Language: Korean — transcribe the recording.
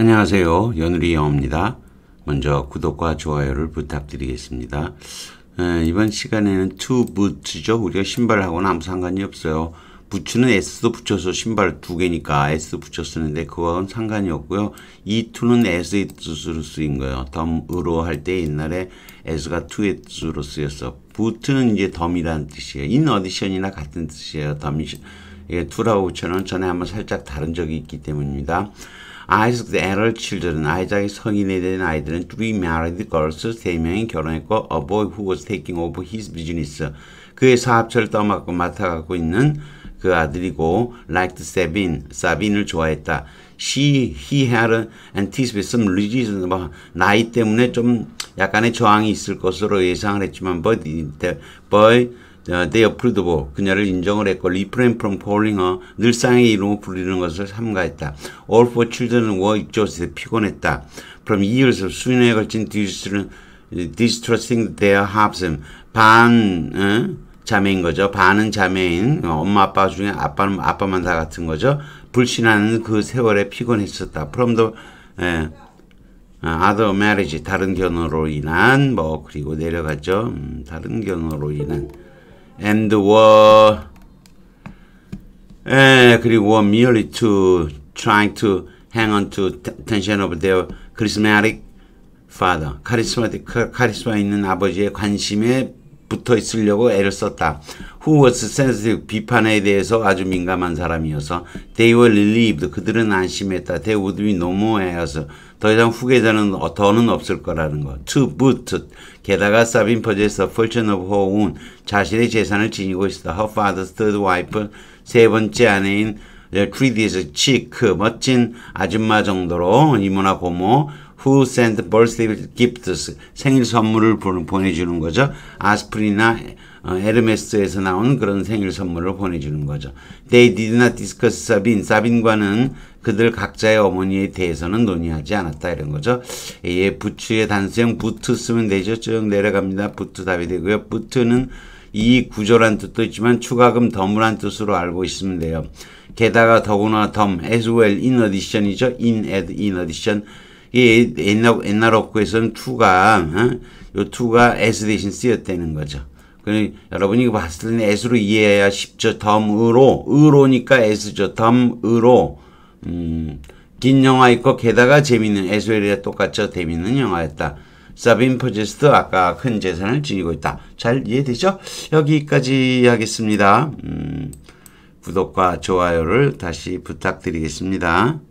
안녕하세요. 연우리 영어입니다. 먼저 구독과 좋아요를 부탁드리겠습니다. 이번 시간에는 to b 죠 우리가 신발하고는 아무 상관이 없어요. 부츠는 S도 붙여서 신발 두 개니까 S 붙여 쓰는데 그거는 상관이 없고요. 이 t 는 S it으로 쓰인 거예요. 덤으로 할 때 옛날에 S가 to i 으로 쓰였어. 부트는 이제 덤이라는 뜻이에요. 인 어디션이나 같은 뜻이에요. 덤이 이게 라고 붙여는 전에 한번 살짝 다른 적이 있기 때문입니다. Isaac's adult children, 아이작의 성인에 된 아이들은 three married girls, 세 명이 결혼했고 a boy who was taking over his business, 그의 사업처를 떠맡고 맡아가고 있는 그 아들이고 liked Sabine, Sabine을 좋아했다. She, he had anticipated some reasons, 뭐, 나이 때문에 좀 약간의 저항이 있을 것으로 예상을 했지만 but, but 내 옆을 두고 그녀를 인정을 했고 refrain from calling her 늘상의 이름을 부르는 것을 삼가했다. All four children were exhausted 피곤했다. From years of 수년에 걸친 distrusting their h u s b a n 반 응? 어? 자매인 거죠. 반은 자매인 어, 엄마 아빠 중에 아빠는 아빠만 다 같은 거죠. 불신하는 그 세월에 피곤했었다. From the 예, 아, other marriage 다른 결혼로 인한 뭐 그리고 내려갔죠. 음, 다른 결혼로 인한 and were 에, 그리고 were merely to trying to hang on to tension of their charismatic father. 카리스마 카리스마 있는 아버지의 관심에 붙어 있으려고 애를 썼다. Who was sensitive 비판에 대해서 아주 민감한 사람이어서 They were relieved 그들은 안심했다. t h e r would be no more heirs 더 이상 후계자는 더는 없을 거라는 것. To boot 게다가 사빈 퍼즈에서 fortune of her own 자신의 재산을 지니고 있었다. Her father's third wife 세 번째 아내인 트리디에서 어, 치크 멋진 아줌마 정도로 이모나 고모 who sent birthday gifts 생일 선물을 보내주는 거죠. 아스프리나 어, 에르메스에서 나온 그런 생일 선물을 보내주는 거죠. They did not discuss Sabin. 사빈과는 그들 각자의 어머니에 대해서는 논의하지 않았다 이런 거죠. 예, 예 부츠의 단수형 부트 쓰면 되죠. 쭉 내려갑니다. 부트 답이 되고요. 부트는 이 구조란 뜻도 있지만 추가금 덤이란 뜻으로 알고 있으면 돼요. 게다가 더구나 덤 as well in addition이죠. in add in addition 이 옛날, 옛날 업고에서는 투가, 어? 요 투가 s 대신 쓰였다는 거죠. 그러니 여러분이 이거 봤을 때는 s로 이해해야 쉽죠. 덤으로, 으로니까 s죠. 덤으로. 음, 긴 영화 있고 게다가 재밌는 에웰이랑 똑같죠. 재밌는 영화였다. 사빈 퍼제스트 아까 큰 재산을 지니고 있다. 잘 이해되죠? 여기까지 하겠습니다. 음, 구독과 좋아요를 다시 부탁드리겠습니다.